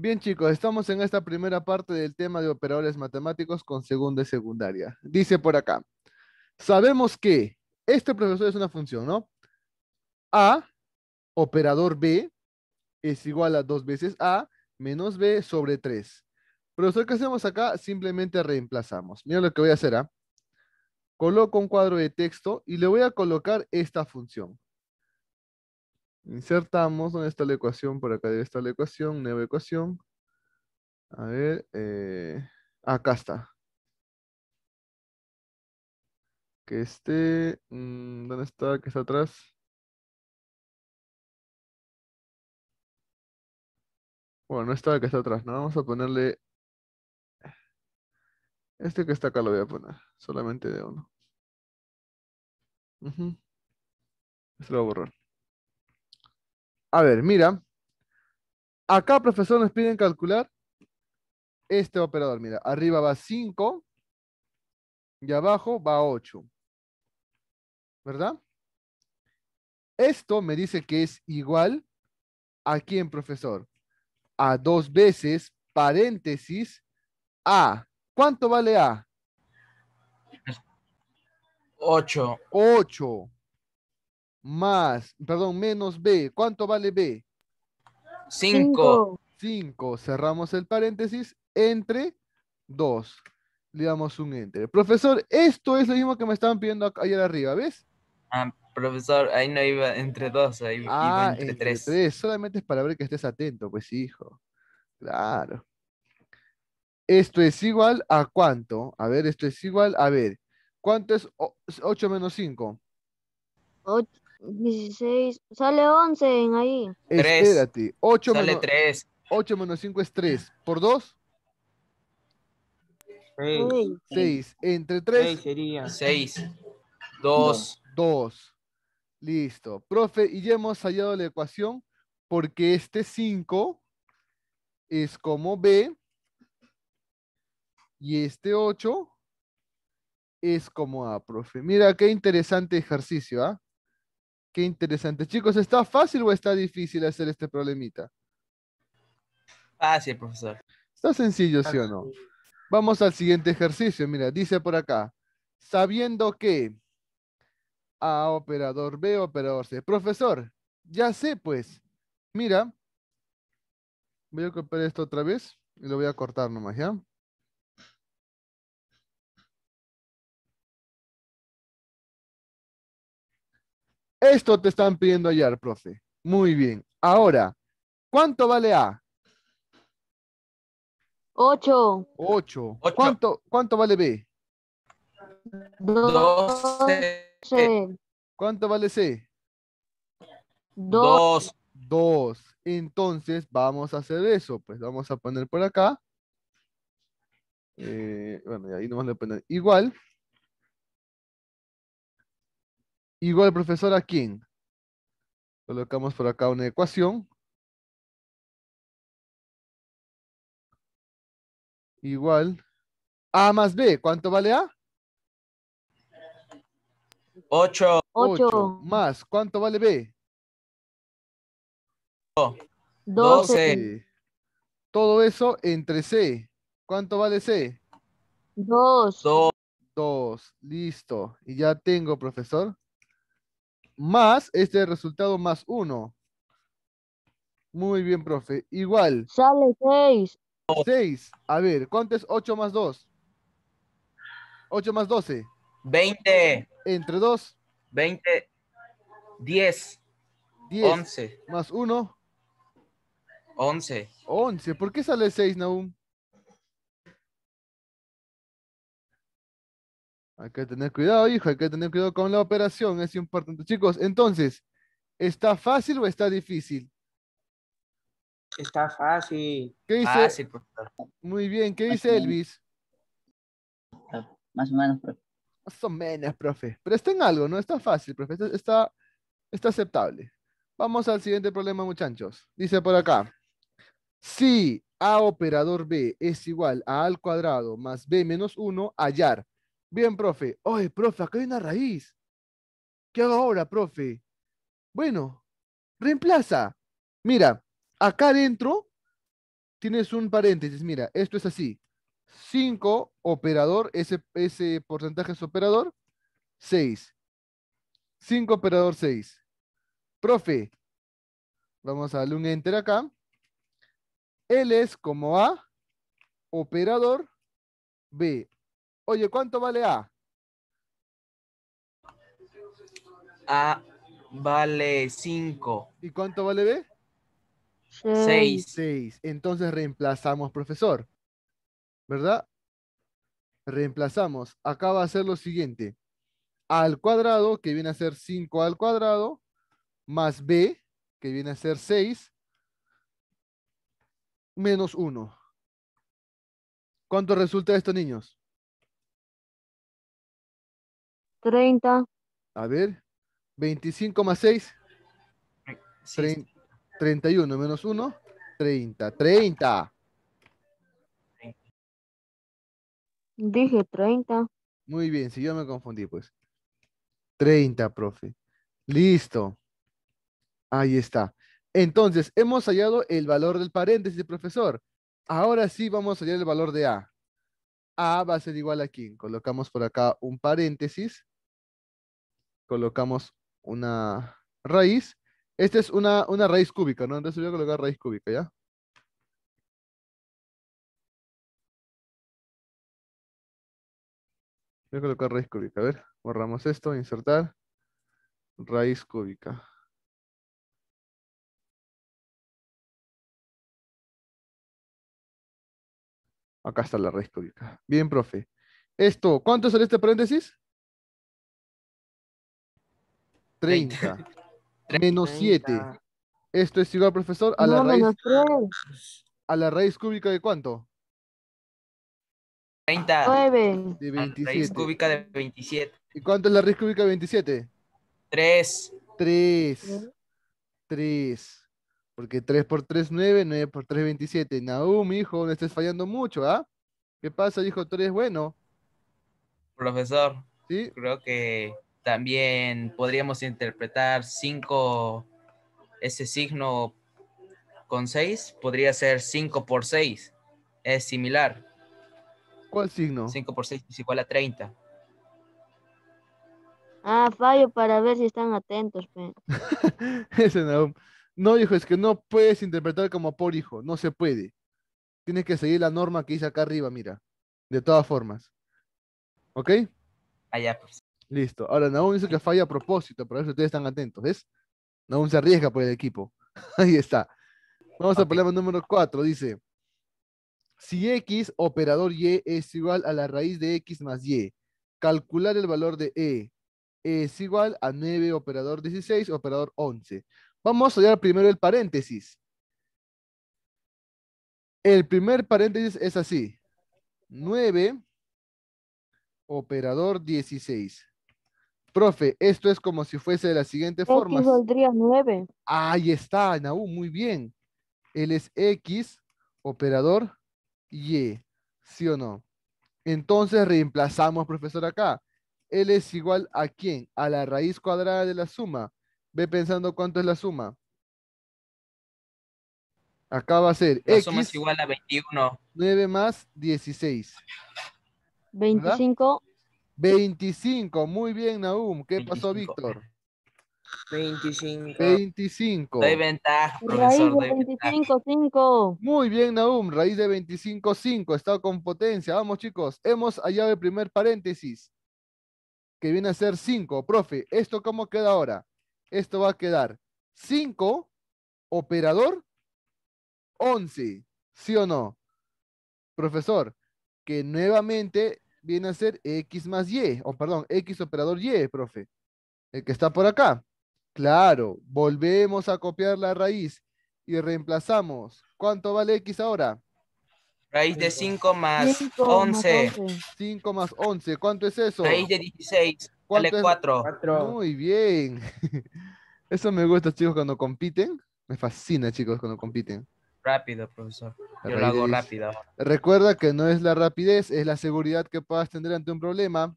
Bien, chicos, estamos en esta primera parte del tema de operadores matemáticos con segunda y secundaria. Dice por acá, sabemos que este profesor es una función, ¿no? A, operador B, es igual a dos veces A menos B sobre 3. Profesor, ¿qué hacemos acá? Simplemente reemplazamos. Mira lo que voy a hacer, ¿ah? Coloco un cuadro de texto y le voy a colocar esta función. Insertamos, ¿dónde está la ecuación? Por acá debe estar la ecuación, nueva ecuación. A ver, eh, ah, acá está. Que esté, mm, ¿dónde está? Que está atrás. Bueno, no está que está atrás, ¿no? Vamos a ponerle... Este que está acá lo voy a poner, solamente de uno. Este lo voy a borrar. A ver, mira. Acá, profesor, nos piden calcular este operador. Mira, arriba va 5 y abajo va 8. ¿Verdad? Esto me dice que es igual a quién, profesor? A dos veces paréntesis A. ¿Cuánto vale A? 8. 8 más, perdón, menos B. ¿Cuánto vale B? 5. 5. Cerramos el paréntesis entre 2. Le damos un enter. Profesor, esto es lo mismo que me estaban pidiendo allá arriba, ¿ves? Ah, profesor, ahí no iba entre dos ahí ah, entre tres Solamente es para ver que estés atento, pues hijo. Claro. Esto es igual a cuánto? A ver, esto es igual, a ver. ¿Cuánto es 8 menos 5? 8. 16, sale 11 en ahí. Espérate, 8 sale 3. 8 menos 5 es 3. ¿Por 2? 6. 6. Entre 3. 6 sería. 6. 2. 2. Listo. Profe, y ya hemos hallado la ecuación porque este 5 es como B y este 8 es como A, profe. Mira qué interesante ejercicio, ¿ah? Qué interesante. Chicos, ¿está fácil o está difícil hacer este problemita? ah, sí, profesor. Está sencillo, ¿sí o no? Vamos al siguiente ejercicio. Mira, dice por acá. Sabiendo que A operador B, operador C. Profesor, ya sé pues. Mira, voy a copiar esto otra vez y lo voy a cortar nomás, ¿ya? Esto te están pidiendo hallar, profe. Muy bien. Ahora, ¿cuánto vale A? Ocho. Ocho. ¿Cuánto, ¿Cuánto vale B? Doce. ¿Cuánto vale C? Dos. Dos. Entonces, vamos a hacer eso. Pues vamos a poner por acá. Eh, bueno, ahí vamos a poner igual. igual profesor a quién. Colocamos por acá una ecuación. Igual. A más B, ¿cuánto vale A? 8. 8. Más, ¿cuánto vale B? 12. Todo eso entre C. ¿Cuánto vale C? 2. 2. Listo. Y ya tengo, profesor. Más este resultado, más uno. Muy bien, profe. Igual. Sale 6. A ver, ¿cuánto es 8 más 2? 8 más 12. 20. ¿Entre 2? 20. 10. 10. 11. Más 1. 11. 11. ¿Por qué sale 6, Nahum? Hay que tener cuidado, hijo, hay que tener cuidado con la operación, es importante. Chicos, entonces, ¿está fácil o está difícil? Está fácil. ¿Qué dice? Muy bien, ¿qué dice Elvis? Más o menos, profe. Más o menos, profe. Presten algo, ¿no? Está fácil, profe. Está, está, aceptable. Vamos al siguiente problema, muchachos. Dice por acá. Si A operador B es igual a A al cuadrado más B menos 1, hallar Bien, profe. Oye, profe, acá hay una raíz. ¿Qué hago ahora, profe? Bueno, reemplaza. Mira, acá adentro tienes un paréntesis. Mira, esto es así. 5 operador, ese, ese porcentaje es operador, 6. 5 operador 6. Profe, vamos a darle un enter acá. Él es como A, operador B, Oye, ¿cuánto vale A? A vale 5. ¿Y cuánto vale B? 6. 6. Entonces reemplazamos, profesor. ¿Verdad? Reemplazamos. Acá va a ser lo siguiente. A al cuadrado, que viene a ser 5 al cuadrado, más B, que viene a ser 6, menos 1. ¿Cuánto resulta esto, niños? 30. A ver, 25 más 6. 31 menos 1, 30. 30. Dije 30. Muy bien, si yo me confundí, pues. 30, profe. Listo. Ahí está. Entonces, hemos hallado el valor del paréntesis, profesor. Ahora sí vamos a hallar el valor de A. A va a ser igual a quién. Colocamos por acá un paréntesis colocamos una raíz. Esta es una, raíz cúbica, ¿no? Entonces voy a colocar raíz cúbica, ¿ya? Voy a colocar raíz cúbica. A ver, borramos esto, insertar. Raíz cúbica. Acá está la raíz cúbica. Bien, profe. Esto, ¿cuánto sale este paréntesis? 30. Menos 7. Esto es igual, profesor, a la raíz. ¿A la raíz cúbica de cuánto? 30. 9. De 27. cúbica de 27. ¿Y cuánto es la raíz cúbica de 27? 3. 3. 3. Porque 3 por 3, 9, 9 por 3, 27. Naum, hijo, me estés fallando mucho, ¿ah? ¿Qué pasa, hijo? Tú eres bueno. Profesor. Sí. Creo que también podríamos interpretar 5, ese signo con 6, podría ser 5 por 6. Es similar. ¿Cuál signo? 5 por 6 es igual a 30. Ah, fallo para ver si están atentos. no. hijo, es que no puedes interpretar como por hijo, no se puede. Tienes que seguir la norma que hice acá arriba, mira. De todas formas. ¿Ok? Allá, ah, pues. Listo. Ahora, Naum dice que falla a propósito, por eso ustedes están atentos, ¿ves? Naum se arriesga por el equipo. Ahí está. Vamos al problema número 4. Dice, si X, operador Y, es igual a la raíz de X más Y, calcular el valor de E es igual a 9, operador 16, operador 11. Vamos a estudiar primero el paréntesis. El primer paréntesis es así. 9, operador 16. Profe, esto es como si fuese de la siguiente X forma. valdría 9. Ahí está, Naú, muy bien. Él es X, operador Y, ¿sí o no? Entonces reemplazamos, profesor, acá. Él es igual a quién? A la raíz cuadrada de la suma. Ve pensando cuánto es la suma. Acá va a ser la es igual a 21. 9 más 16. 25 25. Muy bien, Naum. ¿Qué pasó, Víctor? 25. 25. ventaja, de 25, 5. Muy bien, Naum. Raíz de 25, 5. Está con potencia. Vamos, chicos. Hemos hallado el primer paréntesis, que viene a ser 5. Profe, ¿esto cómo queda ahora? Esto va a quedar 5, operador, 11. ¿Sí o no? Profesor, que nuevamente viene a ser X más Y, o perdón, X operador Y, profe. El que está por acá. Claro, volvemos a copiar la raíz y reemplazamos. ¿Cuánto vale X ahora? Raíz de 5 más 11. 5 más 11, ¿cuánto es eso? Raíz de 16, vale 4. Muy bien. Eso me gusta, chicos, cuando compiten. Me fascina, chicos, cuando compiten rápido, profesor. Yo lo hago rápido. Recuerda que no es la rapidez, es la seguridad que puedas tener ante un problema.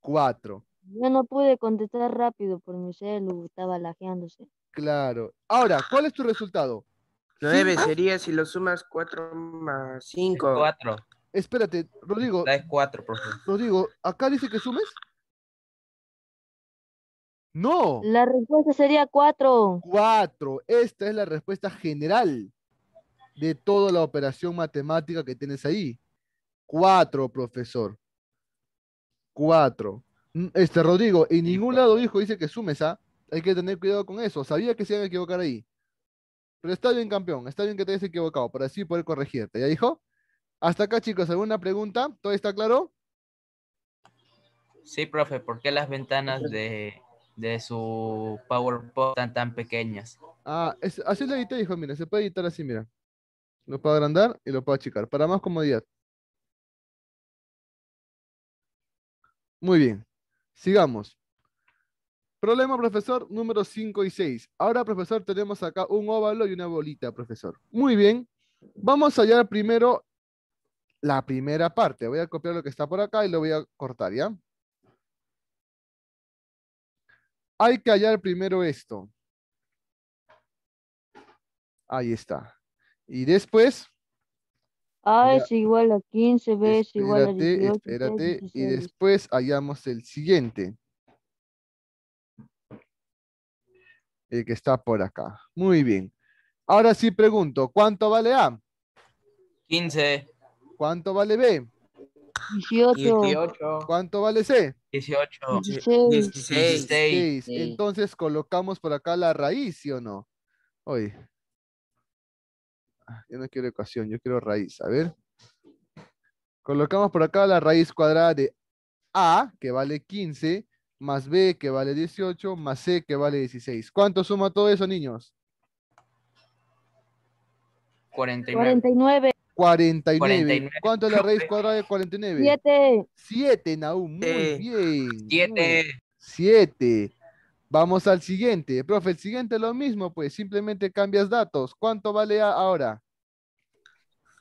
Cuatro. Yo no pude contestar rápido por mi celu, estaba lajeándose. Claro. Ahora, ¿cuál es tu resultado? Nueve sería si lo sumas cuatro más cinco. Cuatro. Espérate, Rodrigo. La es 4, profesor. Rodrigo, ¿acá dice que sumes? No. La respuesta sería cuatro. Cuatro. Esta es la respuesta general de toda la operación matemática que tienes ahí. Cuatro, profesor. Cuatro. Mm, este, Rodrigo, en ningún lado dijo, dice que sumes, ¿ah? Hay que tener cuidado con eso. Sabía que se iban a equivocar ahí. Pero está bien, campeón. Está bien que te hayas equivocado para así poder corregirte. ¿Ya dijo? Hasta acá, chicos. ¿Alguna pregunta? ¿Todo está claro? Sí, profe. ¿Por qué las ventanas de de su PowerPoint tan, pequeñas. Ah, así lo edité, dijo mira, se puede editar así, mira. Lo puedo agrandar y lo puedo achicar, para más comodidad. Muy bien, sigamos. Problema, profesor, número 5 y 6. Ahora, profesor, tenemos acá un óvalo y una bolita, profesor. Muy bien, vamos a hallar primero la primera parte. Voy a copiar lo que está por acá y lo voy a cortar, ¿ya? Hay que hallar primero esto. Ahí está. Y después. A es igual a 15, B es igual a 18. Espérate, espérate. y después hallamos el siguiente. El que está por acá. Muy bien. Ahora sí pregunto, ¿cuánto vale A? 15. ¿Cuánto vale B? 18. ¿Cuánto vale C? 18, 16, Entonces colocamos por acá la raíz, ¿sí o no? Oye. Ah, yo no quiero ecuación, yo quiero raíz. A ver. Colocamos por acá la raíz cuadrada de A, que vale 15, más B, que vale 18, más C, que vale 16. ¿Cuánto suma todo eso, niños? 49. 49. 49. ¿Cuánto es la raíz cuadrada de 49? 7. 7, Naum. Muy bien. 7. 7. Vamos al siguiente. Profe, el siguiente es lo mismo, pues simplemente cambias datos. ¿Cuánto vale A ahora?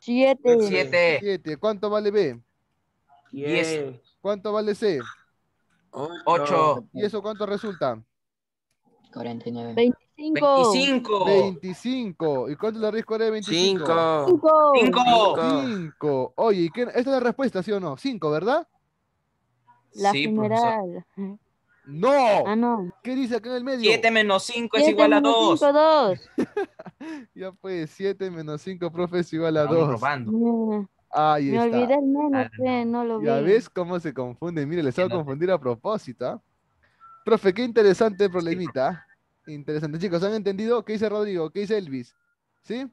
7. 7. ¿Cuánto vale B? 10. ¿Cuánto vale C? 8. ¿Y eso cuánto resulta? 49. 20. 25. 25. ¿Y cuánto le risco era de 25? 5. 5. 5. Oye, ¿y qué? esta es la respuesta, ¿sí o no? 5, ¿verdad? La primera. ¡No! Ah, no. ¿Qué dice acá en el medio? 7 menos 5 es igual a 2. 5, 2. ya pues, 7 menos 5, profe, es igual a 2. Me olvidé el menos, ah, eh, no lo vi. Ya ves cómo se confunde. Mire, les estaba a confundir a propósito. ¿ah? Profe, qué interesante problemita. Interesante, chicos. ¿Han entendido qué dice Rodrigo? ¿Qué dice Elvis? ¿Sí?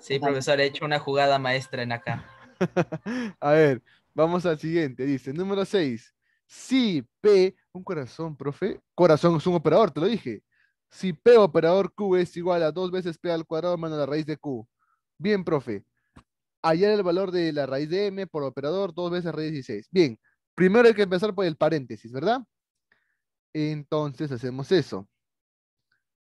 Sí, profesor, he hecho una jugada maestra en acá. a ver, vamos al siguiente. Dice, número 6. Si P, un corazón, profe. Corazón es un operador, te lo dije. Si P operador Q es igual a dos veces P al cuadrado menos la raíz de Q. Bien, profe. Hallar el valor de la raíz de M por operador dos veces raíz de 16. Bien, primero hay que empezar por el paréntesis, ¿verdad? Entonces hacemos eso.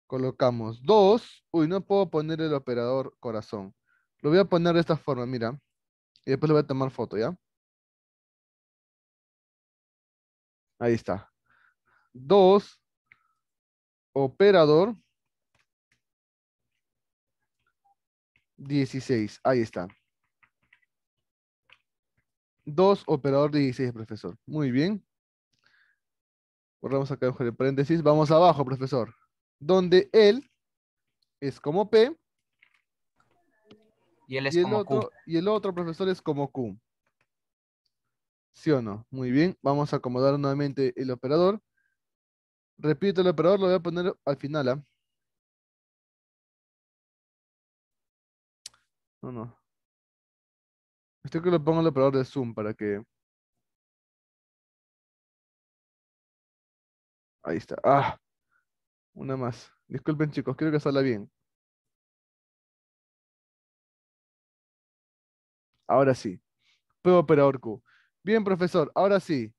Colocamos 2. Uy, no puedo poner el operador corazón. Lo voy a poner de esta forma, mira. Y después le voy a tomar foto, ¿ya? Ahí está. 2. Operador. 16. Ahí está. 2. Operador 16, profesor. Muy bien. Borramos acá el paréntesis. Vamos abajo, profesor. Donde él es como P. Y el otro profesor es como Q. ¿Sí o no? Muy bien. Vamos a acomodar nuevamente el operador. Repito el operador, lo voy a poner al final. ¿eh? No, no. Esto que lo pongo al operador de Zoom para que Ahí está. Ah, una más. Disculpen chicos, creo que salga bien. Ahora sí. P operador Q. Bien, profesor, ahora sí.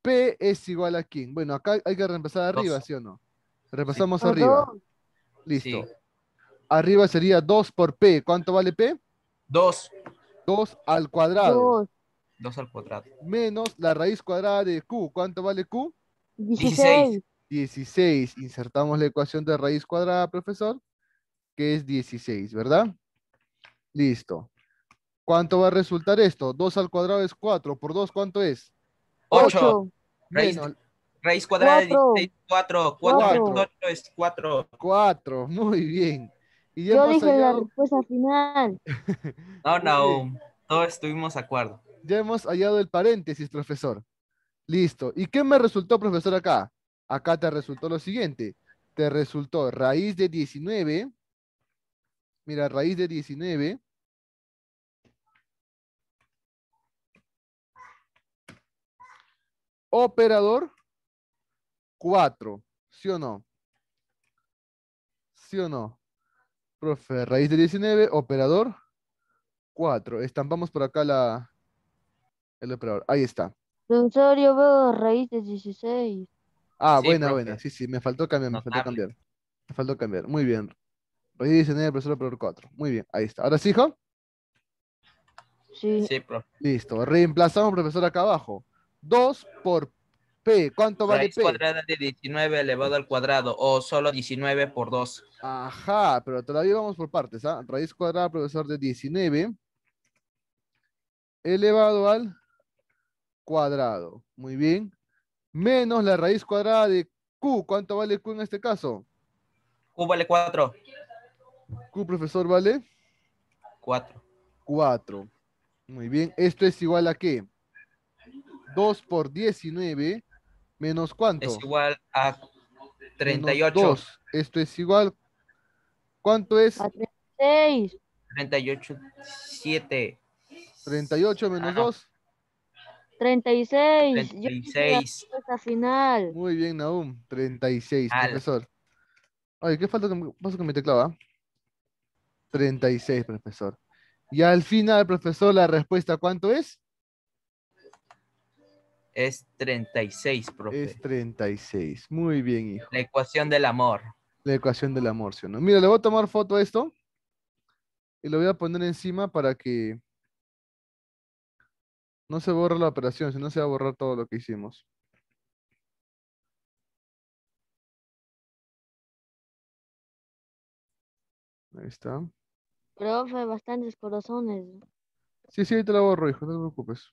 P es igual a quién. Bueno, acá hay que reemplazar arriba, ¿sí o no? Repasamos arriba. Listo. Arriba sería 2 por P. ¿Cuánto vale P? 2. 2 al cuadrado. 2 al cuadrado. Menos la raíz cuadrada de Q. ¿Cuánto vale Q? 16. 16. Insertamos la ecuación de raíz cuadrada, profesor, que es 16, ¿verdad? Listo. ¿Cuánto va a resultar esto? 2 al cuadrado es 4. ¿Por 2 cuánto es? 8. Raíz, cuadrada de 16, 4. 4 es 4. 4, muy bien. Y ya Yo hallado... la final. no, no, todos estuvimos de acuerdo. Ya hemos hallado el paréntesis, profesor. Listo. ¿Y qué me resultó, profesor, acá? Acá te resultó lo siguiente. Te resultó raíz de 19. Mira, raíz de 19. Operador 4. ¿Sí o no? ¿Sí o no? Profe, raíz de 19, operador 4. Estampamos por acá la, el operador. Ahí está profesor veo raíz de 16. Ah, buena, buena. Sí, sí, me faltó cambiar, me faltó cambiar. Me faltó cambiar. Muy bien. Raíz de 19, profesor por 4. Muy bien, ahí está. ¿Ahora sí, hijo? Sí. sí profe. Listo. Reemplazamos, profesor, acá abajo. 2 por P. ¿Cuánto vale P? Raíz cuadrada de 19 elevado al cuadrado o solo 19 por 2. Ajá, pero todavía vamos por partes. ¿ah? Raíz cuadrada, profesor, de 19 elevado al cuadrado. Muy bien. Menos la raíz cuadrada de Q. ¿Cuánto vale Q en este caso? Q vale 4. Q, profesor, vale 4. 4. Muy bien. ¿Esto es igual a qué? 2 por 19 menos cuánto? Es igual a 38. 2. Esto es igual. ¿Cuánto es? A 36. 38, 7. 38 menos 2. 36. 36. final. Muy bien, Naum. 36, profesor. Ay, ¿qué falta que con mi teclado? 36, ah? profesor. Y al final, profesor, la respuesta, ¿cuánto es? Es 36, profesor Es 36. Muy bien, hijo. La ecuación del amor. La ecuación del amor, ¿sí o no? Mira, le voy a tomar foto a esto y lo voy a poner encima para que no se borra la operación, no se va a borrar todo lo que hicimos. Ahí está. Pero fue bastantes corazones. Sí, sí, te la borro, hijo, no te preocupes.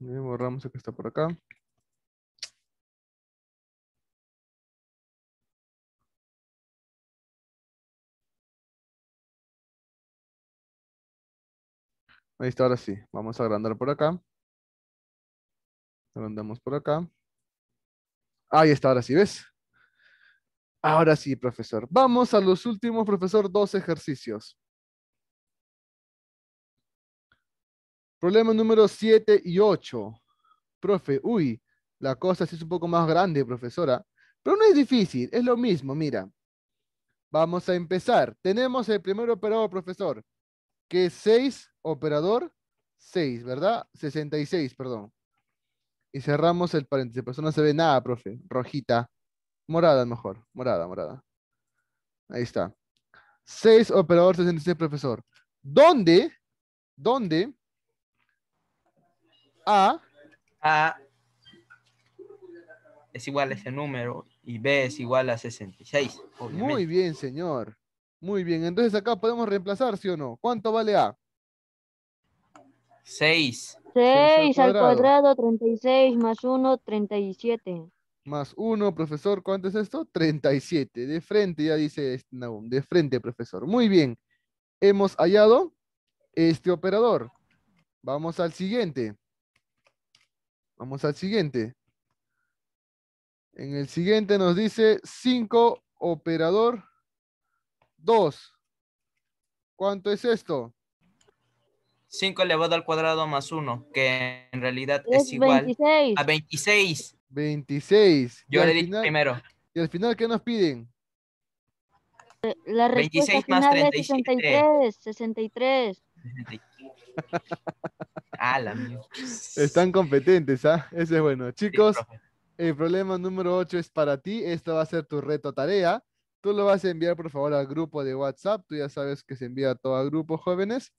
Bien, borramos el que está por acá. Ahí está, ahora sí. Vamos a agrandar por acá. Agrandamos por acá. Ahí está, ahora sí, ¿ves? Ahora sí, profesor. Vamos a los últimos, profesor, dos ejercicios. Problema número 7 y 8. Profe, uy, la cosa sí es un poco más grande, profesora. Pero no es difícil, es lo mismo, mira. Vamos a empezar. Tenemos el primer operador, profesor que es 6, operador 6, ¿verdad? 66, perdón. Y cerramos el paréntesis, pues no se ve nada, profe, rojita. Morada mejor, morada, morada. Ahí está. 6, operador 66, profesor. ¿Dónde? ¿Dónde? A. A es igual a ese número y B es igual a 66. Obviamente. Muy bien, señor. Muy bien, entonces acá podemos reemplazar, ¿sí o no? ¿Cuánto vale A? 6. 6 al cuadrado, 36 más 1, 37. Más 1, profesor, ¿cuánto es esto? 37. De frente, ya dice este, de frente, profesor. Muy bien, hemos hallado este operador. Vamos al siguiente. Vamos al siguiente. En el siguiente nos dice 5 operador 2. ¿Cuánto es esto? 5 elevado al cuadrado más 1, que en realidad es, igual a 26. 26. Yo le dije primero. ¿Y al final qué nos piden? La respuesta 26 final Es 63. 63. ah, la mía. Están competentes, ¿ah? Ese es bueno. Chicos, el problema número 8 es para ti. Esto va a ser tu reto tarea. Tú lo vas a enviar, por favor, al grupo de WhatsApp. Tú ya sabes que se envía a todo el grupo, jóvenes.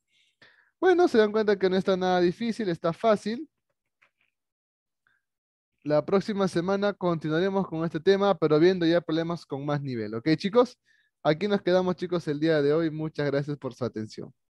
Bueno, se dan cuenta que no está nada difícil, está fácil. La próxima semana continuaremos con este tema, pero viendo ya problemas con más nivel. ¿Ok, chicos? Aquí nos quedamos, chicos, el día de hoy. Muchas gracias por su atención.